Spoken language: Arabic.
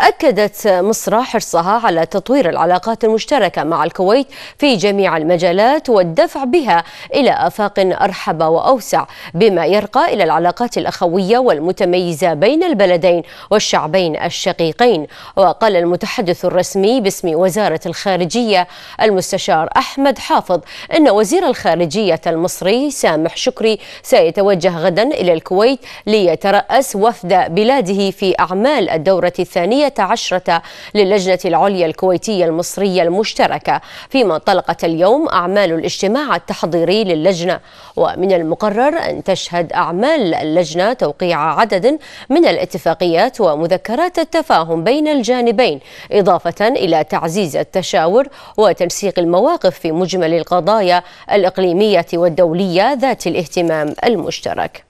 أكدت مصر حرصها على تطوير العلاقات المشتركة مع الكويت في جميع المجالات والدفع بها إلى آفاق أرحب وأوسع بما يرقى إلى العلاقات الأخوية والمتميزة بين البلدين والشعبين الشقيقين وقال المتحدث الرسمي باسم وزارة الخارجية المستشار أحمد حافظ أن وزير الخارجية المصري سامح شكري سيتوجه غدا إلى الكويت ليترأس وفد بلاده في أعمال الدورة الثانية عشرة للجنة العليا الكويتية المصرية المشتركة فيما انطلقت اليوم أعمال الاجتماع التحضيري للجنة ومن المقرر أن تشهد أعمال اللجنة توقيع عدد من الاتفاقيات ومذكرات التفاهم بين الجانبين إضافة إلى تعزيز التشاور وتنسيق المواقف في مجمل القضايا الإقليمية والدولية ذات الاهتمام المشترك